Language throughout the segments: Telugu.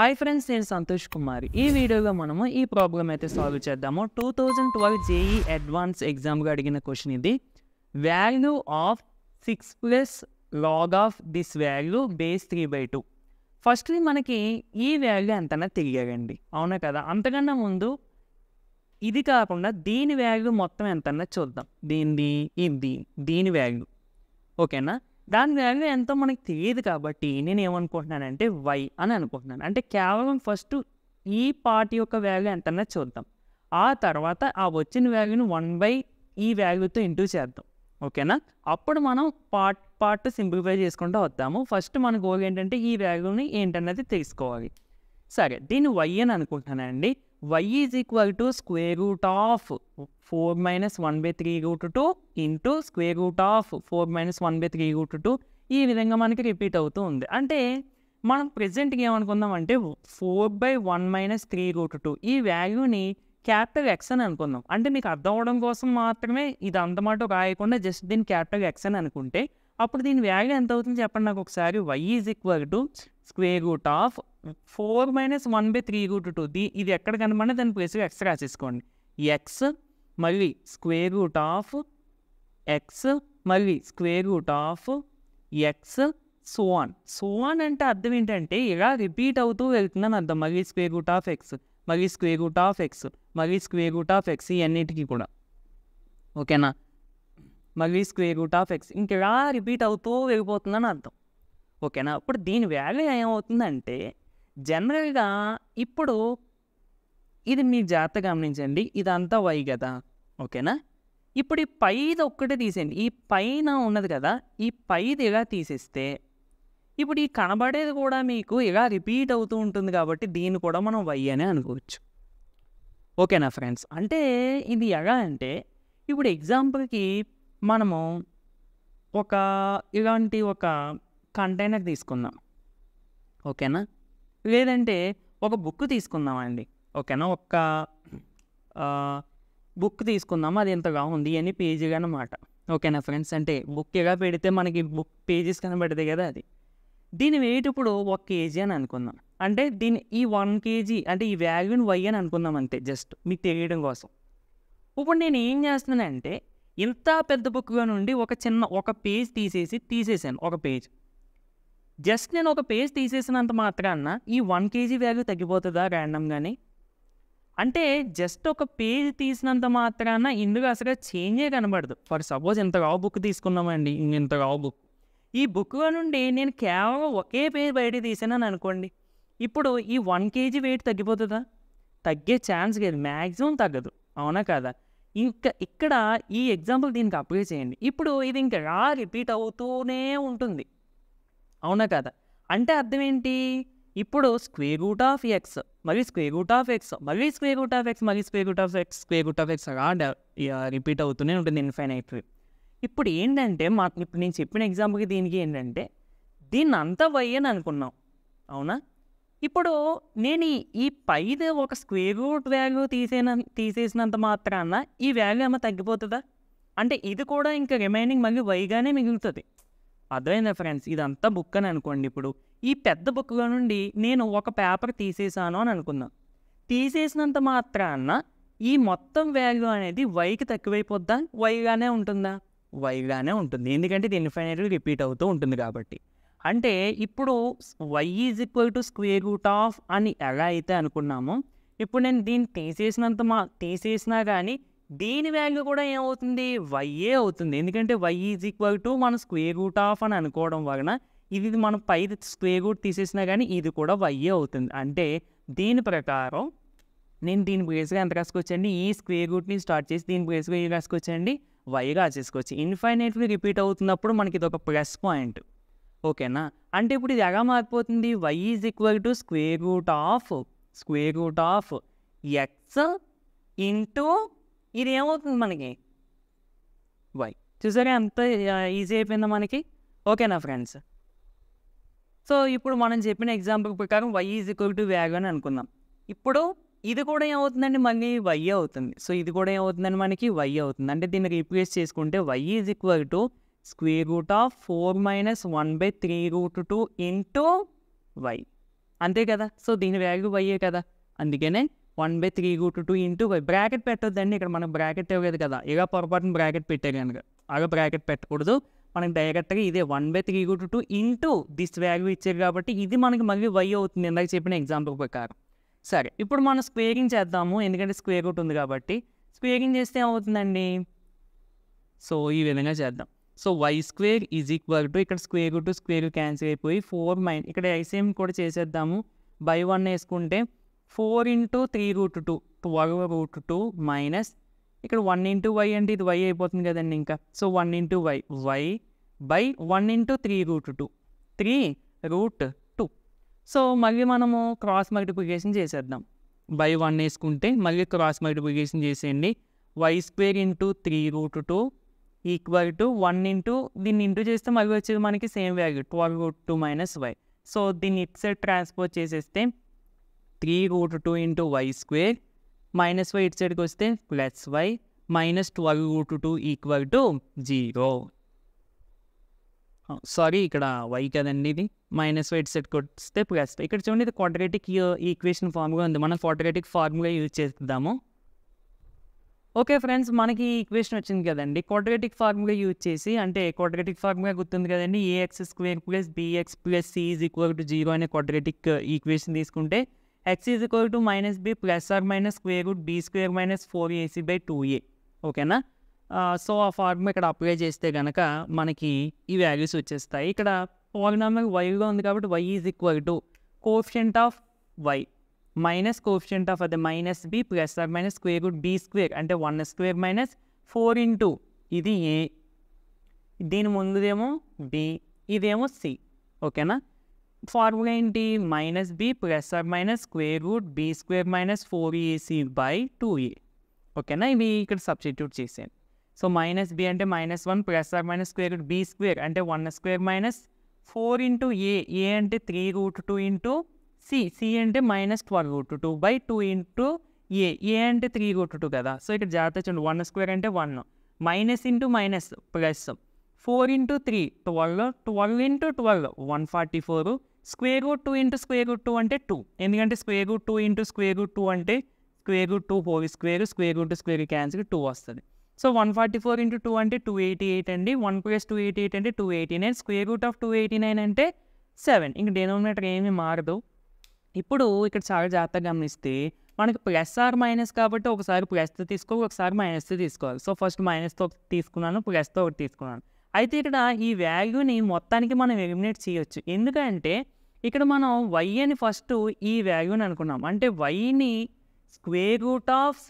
హాయ్ ఫ్రెండ్స్ నేను సంతోష్ కుమార్ ఈ వీడియోలో మనము ఈ ప్రాబ్లం అయితే సాల్వ్ చేద్దాము two thousand twelve JEE advance ఎగ్జామ్గా అడిగిన క్వశ్చన్ ఇది value of six plus log of this value base three by two firstly మనకి ఈ వాల్యూ ఎంతనా తెలియాలండి అవునా కదా అంతకన్నా ముందు ఇది కాకుండా దీని వాల్యూ మొత్తం ఎంతన్నా చూద్దాం దీనిది ఇది దీని వాల్యూ ఓకేనా దాని వ్యాల్యూ ఎంతో మనకి తెలియదు కాబట్టి నేను ఏమనుకుంటున్నానంటే వై అని అనుకుంటున్నాను అంటే కేవలం ఫస్ట్ ఈ పార్ట్ యొక్క వాల్యూ ఎంత చూద్దాం ఆ తర్వాత ఆ వచ్చిన వాల్యూని వన్ బై ఈ వాల్యూతో ఇంటూ చేద్దాం ఓకేనా అప్పుడు మనం పార్ట్ పార్ట్ సింప్లిఫై చేసుకుంటూ వద్దాము ఫస్ట్ మన గోల్ ఏంటంటే ఈ వాల్యూని ఏంటన్నది తెలుసుకోవాలి సరే దీన్ని వై అని అనుకుంటున్నానండి y is equal to square root of four minus one by three root two into square root of four minus one by three root two ఈ విధంగా మనకి రిపీట్ అవుతూ ఉంది అంటే మనం ప్రజెంట్గా ఏమనుకుందాం అంటే four by one minus three root two ఈ వాల్యూని క్యాపిటల్ ఎక్స్ అని అనుకుందాం అంటే మీకు అర్థం అవడం కోసం మాత్రమే ఇది అంతమాట రాయకుండా జస్ట్ దీన్ని క్యాపిటల్ ఎక్స్ అని అనుకుంటే అప్పుడు దీని వాల్యూ ఎంత అవుతుంది చెప్పండి నాకు ఒకసారి y is equal to square root of four minus one by three root two దీ ఇది ఎక్కడ కనబడి దాని ప్లేస్ ఎక్స్ రాసేసుకోండి ఎక్స్ మళ్ళీ స్క్వేర్ రూట్ ఆఫ్ ఎక్స్ మళ్ళీ square root of x so on so on అంటే అర్థం ఏంటంటే ఇలా రిపీట్ అవుతూ వెళ్తుందని అర్థం మళ్ళీ స్క్వేర్ రూట్ ఆఫ్ ఎక్స్ మళ్ళీ స్క్వేర్ రూట్ ఆఫ్ ఎక్స్ మళ్ళీ స్క్వేర్ రూట్ ఆఫ్ ఎక్స్ ఇవన్నిటికీ కూడా ఓకేనా మళ్ళీ స్క్వేర్ రూట్ ఆఫ్ ఎక్స్ ఇంకెలా రిపీట్ అవుతూ వెళ్ళిపోతుందని అర్థం ఓకేనా ఇప్పుడు దీని వ్యాల్యూ ఏమవుతుందంటే జనరల్గా ఇప్పుడు ఇది మీ జాగ్రత్త గమనించండి ఇదంతా వై కదా ఓకేనా ఇప్పుడు ఈ పైది ఒక్కటే తీసేయండి ఈ పైన ఉన్నది కదా ఈ పైది ఇలా తీసేస్తే ఇప్పుడు ఈ కనబడేది కూడా మీకు ఇలా రిపీట్ అవుతూ ఉంటుంది కాబట్టి దీన్ని కూడా మనం వై అనే అనుకోవచ్చు ఓకేనా ఫ్రెండ్స్ అంటే ఇది ఎలా అంటే ఇప్పుడు ఎగ్జాంపుల్కి మనము ఒక ఇలాంటి ఒక కంటైనర్ తీసుకుందాం ఓకేనా లేదంటే ఒక బుక్ తీసుకుందామండి ఓకేనా ఒక్క బుక్ తీసుకుందాం అది ఎంతగా ఉంది అని పేజీగా అనమాట ఓకేనా ఫ్రెండ్స్ అంటే బుక్ ఎలా పెడితే మనకి బుక్ పేజెస్ కనబడితే కదా అది దీని వెయిట్ ఇప్పుడు ఒక కేజీ అని అనుకుందాం అంటే దీని ఈ వన్ కేజీ అంటే ఈ వాల్యూని వై అని అనుకుందాం అంతే జస్ట్ మీకు తెలియడం కోసం ఇప్పుడు నేను ఏం చేస్తున్నానంటే ఇంత పెద్ద బుక్గా నుండి ఒక చిన్న ఒక పేజ్ తీసేసి తీసేసాను ఒక పేజ్ జస్ట్ నేను ఒక పేజ్ తీసేసినంత మాత్రాన ఈ వన్ కేజీ వ్యాల్యూ తగ్గిపోతుందా ర్యాండమ్గానే అంటే జస్ట్ ఒక పేజ్ తీసినంత మాత్రాన ఇందులో అసలు చేంజే కనబడదు ఫర్ సపోజ్ ఇంత రావు బుక్ తీసుకున్నామండి ఇంత రావు బుక్ ఈ బుక్ నుండి నేను కేవలం ఒకే పేజ్ బయట తీసానని అనుకోండి ఇప్పుడు ఈ వన్ కేజీ వెయిట్ తగ్గిపోతుందా తగ్గే ఛాన్స్ లేదు మ్యాక్సిమం తగ్గదు అవునా కదా ఇంకా ఇక్కడ ఈ ఎగ్జాంపుల్ దీనికి అప్లై చేయండి ఇప్పుడు ఇది ఇంకా రా రిపీట్ అవుతూనే ఉంటుంది అవునా కదా అంటే అర్థం ఏంటి ఇప్పుడు స్క్వేర్ రూట్ ఆఫ్ ఎక్స్ మళ్ళీ స్క్వేర్ రూట్ ఆఫ్ ఎక్స్ మళ్ళీ స్క్వేర్ రూట్ ఆఫ్ ఎక్స్ మళ్ళీ square root of x square root of x repeat అవుతూనే ఉంటుంది ఇన్ఫైనైట్ ఇప్పుడు ఏంటంటే మా ఇప్పుడు నేను చెప్పిన ఎగ్జాంపుల్కి దీనికి ఏంటంటే దీన్ని అంతా వై అని అనుకున్నాం అవునా ఇప్పుడు నేను ఈ పైది ఒక స్క్వేర్ రూట్ వాల్యూ తీసేన తీసేసినంత మాత్రాన ఈ వాల్యూ ఏమో తగ్గిపోతుందా అంటే ఇది కూడా ఇంకా రిమైనింగ్ మళ్ళీ వైగానే మిగులుతుంది అర్థమైందా ఫ్రెండ్స్ ఇదంతా బుక్ అని అనుకోండి ఇప్పుడు ఈ పెద్ద బుక్లో నుండి నేను ఒక పేపర్ తీసేసాను అని అనుకుందాం తీసేసినంత మాత్రాన ఈ మొత్తం వాల్యూ అనేది వైకి తక్కువైపోద్దా వైగానే ఉంటుందా వైగానే ఉంటుంది ఎందుకంటే ఇది ఇన్ఫైనరీ రిపీట్ అవుతూ ఉంటుంది కాబట్టి అంటే ఇప్పుడు y is equal to square root of అని ఎలా అయితే అనుకున్నామో ఇప్పుడు నేను దీన్ని తీసేసినంత మా తీసేసినా కానీ దీని వాల్యూ కూడా ఏమవుతుంది వైఏ అవుతుంది ఎందుకంటే వై ఈజ్ ఈక్వల్ టు మనం స్క్వేర్ రూట్ ఆఫ్ అని అనుకోవడం వలన ఇది మనం పై స్క్వేర్ రూట్ తీసేసినా కానీ ఇది కూడా వైఏ అవుతుంది అంటే దీని ప్రకారం నేను దీని బేస్గా ఎంత రాసుకోవచ్చండి ఈ స్క్వేర్ రూట్ని స్టార్ట్ చేసి దీని బేస్గా ఏం రాసుకోవచ్చండి వైగా రాసేసుకోవచ్చు ఇన్ఫైనైట్లీ రిపీట్ అవుతున్నప్పుడు మనకి ఇది ఒక ప్లస్ పాయింట్ ఓకేనా అంటే ఇప్పుడు ఇది ఎలా మారిపోతుంది y is equal to square root of square root of x into ఇది ఏమవుతుంది మనకి వై చూసారా ఎంత ఈజీ అయిపోయిందా మనకి ఓకేనా ఫ్రెండ్స్ సో ఇప్పుడు మనం చెప్పిన ఎగ్జాంపుల్ ప్రకారం వై ఈజ్ ఈక్వల్ టు వ్యాగ్ అని అనుకుందాం ఇప్పుడు ఇది కూడా ఏమవుతుందండి మళ్ళీ వై అవుతుంది సో ఇది కూడా ఏమవుతుందండి మనకి వై అవుతుంది అంటే దీన్ని రీప్లేస్ చేసుకుంటే y is equal to square root of four minus one by three root two into y అంతే కదా సో దీని వాల్యూ వైయే కదా అందుకనే one by three root two into y bracket పెట్టొద్దండి ఇక్కడ మనకు బ్రాకెట్ ఇవ్వలేదు కదా ఇక పొరపాటున బ్రాకెట్ పెట్టే కనుక అలా బ్రాకెట్ పెట్టకూడదు మనకి డైరెక్ట్గా ఇదే one by three root two into this value ఇచ్చారు కాబట్టి ఇది మనకి మళ్ళీ వై అవుతుంది ఇందాక చెప్పిన ఎగ్జాంపుల్ ప్రకారం సరే ఇప్పుడు మనం స్క్వేరింగ్ చేద్దాము ఎందుకంటే స్క్వేర్ రూట్ ఉంది కాబట్టి స్క్వేరింగ్ చేస్తే ఏమవుతుందండి సో ఈ విధంగా చేద్దాం so y square is equal to ఇక్కడ స్క్వేర్ టు స్క్వేర్ క్యాన్సిల్ అయిపోయి ఫోర్ మైన్ ఇక్కడ ఐసీఎం కూడా చేసేద్దాము బై వన్ వేసుకుంటే four into three root two twelve root two minus ఇక్కడ వన్ ఇంటూ వై అంటే ఇది వై అయిపోతుంది కదండి ఇంకా so one into y y by one into three root two three root two so మళ్ళీ మనము క్రాస్ మల్టిప్లికేషన్ చేసేద్దాం బై వన్ వేసుకుంటే మళ్ళీ క్రాస్ మల్టిప్లికేషన్ చేసేయండి y square into three root two equal to one into దీన్ని ఇంటూ చేస్తే మళ్ళీ వచ్చేది మనకి same value twelve root two minus y so దీన్ని ఇట్ సైడ్ ట్రాన్స్పోర్ట్ చేసేస్తే three root two into y square minus y ఇటు సైడ్కి వస్తే plus y minus twelve root two equal to zero sorry ఇక్కడ వై కదండి ఇది మైనస్ వై ఇట్ సైడ్ కొస్తే ప్లస్ ఇక్కడ చూడండి ఇది క్వాడ్రటిక్ ఈక్వేషన్ ఫార్ములా ఉంది మనం క్వాడ్రటిక్ ఫార్ములా యూజ్ చేద్దాము ఓకే ఫ్రెండ్స్ మనకి ఈక్వేషన్ వచ్చింది కదండి క్వాడ్రటిక్ ఫార్ములా యూజ్ చేసి అంటే క్వాడ్రటిక్ ఫార్ములా గుర్తుంది కదండి a x square plus b x plus c is equal to zero అనే క్వాడ్రటిక్ ఈక్వేషన్ uh, తీసుకుంటే x is equal to minus b plus or minus square root b square minus four a c by two a ఓకేనా సో ఆ ఫార్ములా ఇక్కడ అప్లై చేస్తే కనుక మనకి ఈ వాల్యూస్ వచ్చేస్తాయి ఇక్కడ పాలినామల్ వైగా ఉంది కాబట్టి y is equal to coefficient of y minus coefficient of అది minus b plus or minus square root b square అంటే one square minus four into ఇది ఏ దీని ముందుదేమో బి ఇదేమో సి ఓకేనా ఫార్ములా ఏంటి minus b plus or minus square root b square minus four a c by two a ఓకేనా ఇవి ఇక్కడ సబ్స్టిట్యూట్ చేసాను సో మైనస్ బి అంటే minus one plus or minus square root b square అంటే one square minus four into a a అంటే three root two into c c అంటే minus twelve root two by two into a a అంటే త్రీ రూట్ టూ కదా సో ఇక్కడ జాగ్రత్త చూడండి వన్ స్క్వేర్ అంటే one minus into minus plus four into three twelve twelve into twelve one forty four square root two into square root two అంటే టూ ఎందుకంటే square root two into square root two అంటే square root two whole square square root square cancel two వస్తుంది so one forty four into two అంటే టూ ఎయిటీ ఎయిట్ అండి one plus two eighty eight అంటే two eighty nine square root of two eighty nine అంటే సెవెన్ ఇంక డెనోమినేటర్ ఏమీ మారదు ఇప్పుడు ఇక్కడ చాలా జాగ్రత్తగా గమనిస్తే మనకి ప్లస్ ఆర్ మైనస్ కాబట్టి ఒకసారి ప్లస్ తీసుకో ఒకసారి మైనస్ తీసుకోవాలి సో ఫస్ట్ మైనస్తో తీసుకున్నాను ప్లస్తో ఒకటి తీసుకున్నాను అయితే ఇక్కడ ఈ వాల్యూని మొత్తానికి మనం ఎలిమినేట్ చేయొచ్చు ఎందుకంటే ఇక్కడ మనం వై అని ఫస్ట్ ఈ వాల్యూని అనుకున్నాం అంటే వైని స్క్వేర్ రూట్ ఆఫ్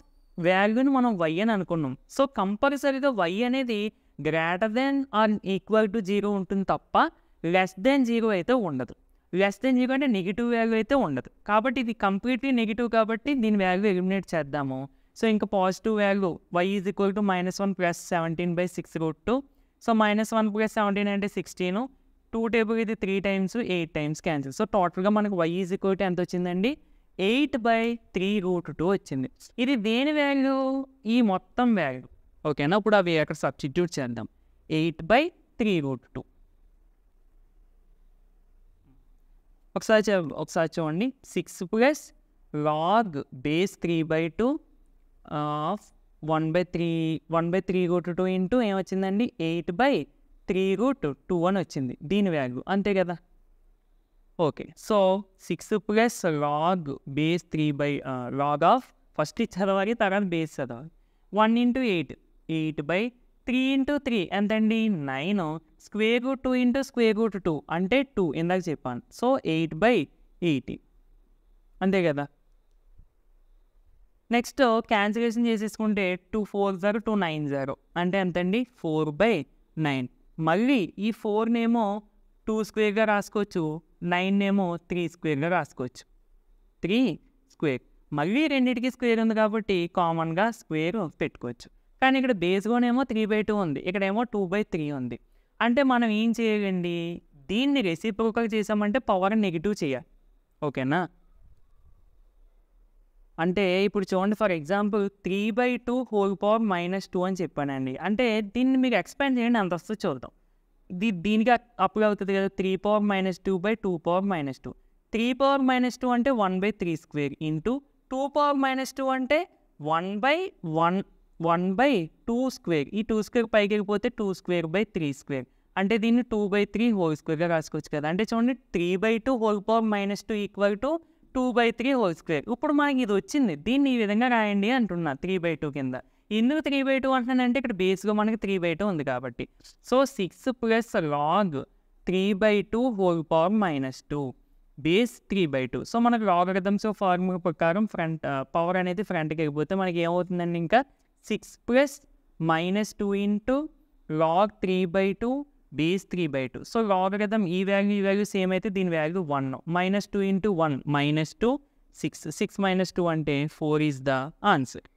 వాల్యూని మనం వై అని అనుకున్నాం సో కంపల్సరీగా వై అనేది greater than or equal to zero ఉంటుంది తప్ప లెస్ దెన్ జీరో అయితే ఉండదు లెస్ దెన్ జీరో అంటే నెగిటివ్ వాల్యూ అయితే ఉండదు కాబట్టి ఇది కంప్లీట్లీ నెగిటివ్ కాబట్టి దీని వాల్యూ ఎలిమినేట్ చేద్దాము సో ఇంకా positive value y is equal to minus one plus seventeen by six root two so minus one plus seventeen అంటే సిక్స్టీన్ టూ టేబుల్ ఇది three times eight times cancel so టోటల్గా మనకు వై ఈజ్ ఈక్వల్ టు ఎంత వచ్చిందండి eight by three root two వచ్చింది ఇది దేని వాల్యూ ఈ మొత్తం వాల్యూ ఓకేనా ఇప్పుడు అవి అక్కడ సబ్స్టిట్యూట్ చేద్దాం eight by three root two ఒకసారి ఒకసారి చూడండి six plus log base three by two of one by three one by three root two into ఏమొచ్చిందండి eight by three root two అని వచ్చింది దీని వాల్యూ అంతే కదా okay so six plus log base three by log of first చదవాలి తర్వాత బేస్ చదవాలి one into eight eight by three into three ఎంతండి nine square root two into square root two అంటే టూ ఇందాక చెప్పాను సో ఎయిట్ బై ఎయిటీ అంతే కదా నెక్స్ట్ క్యాన్సిలేషన్ చేసేసుకుంటే two four zero two nine zero అంటే ఎంతండి ఫోర్ బై నైన్ మళ్ళీ ఈ ఫోర్నేమో టూ స్క్వేర్గా రాసుకోవచ్చు నైన్ ఏమో త్రీ స్క్వేర్గా రాసుకోవచ్చు త్రీ స్క్వేర్ మళ్ళీ రెండింటికి స్క్వేర్ ఉంది కాబట్టి కామన్గా స్క్వేర్ పెట్టుకోవచ్చు కానీ ఇక్కడ బేస్లోనేమో త్రీ బై టూ ఉంది ఇక్కడేమో టూ బై త్రీ ఉంది అంటే మనం ఏం చేయండి దీన్ని రెసిపోకల్ చేసామంటే పవర్ నెగిటివ్ చేయాలి ఓకేనా అంటే ఇప్పుడు చూడండి for example three by two whole power minus two అని చెప్పానండి అంటే దీన్ని మీరు ఎక్స్పాండ్ చేయండి అంత వస్తుంది చూద్దాం దీ దీనికి అప్పుడు అవుతుంది కదా three power minus two by two power minus two three power minus two అంటే one by three square into two power minus two అంటే one by one one by two square ఈ టూ స్క్వేర్ పైకి వెళ్ళిపోతే two square by three square అంటే దీన్ని టూ బై త్రీ హోల్ స్క్వేర్గా రాసుకోవచ్చు కదా అంటే చూడండి three by two whole power minus two equal to two by three whole square ఇప్పుడు మనకి ఇది వచ్చింది దీన్ని ఈ విధంగా రాయండి అంటున్నా త్రీ బై టూ కింద ఎందుకు త్రీ బై టూ అంటున్నానంటే ఇక్కడ బేస్గా మనకి త్రీ బై టూ ఉంది కాబట్టి so six plus log three by two whole power minus two base three by two so మనకు లాగరిథమ్స్ ఫార్ములా ప్రకారం ఫ్రంట్ పవర్ అనేది ఫ్రంట్కి వెళ్ళిపోతే మనకి ఏమవుతుందండి ఇంకా six plus minus two into log three by two base three by two so logarithm ఈ వాల్యూ ఈ వాల్యూ సేమ్ అయితే దీని value one minus two into one minus two six six minus two అంటే ఫోర్ ఈజ్ ద ఆన్సర్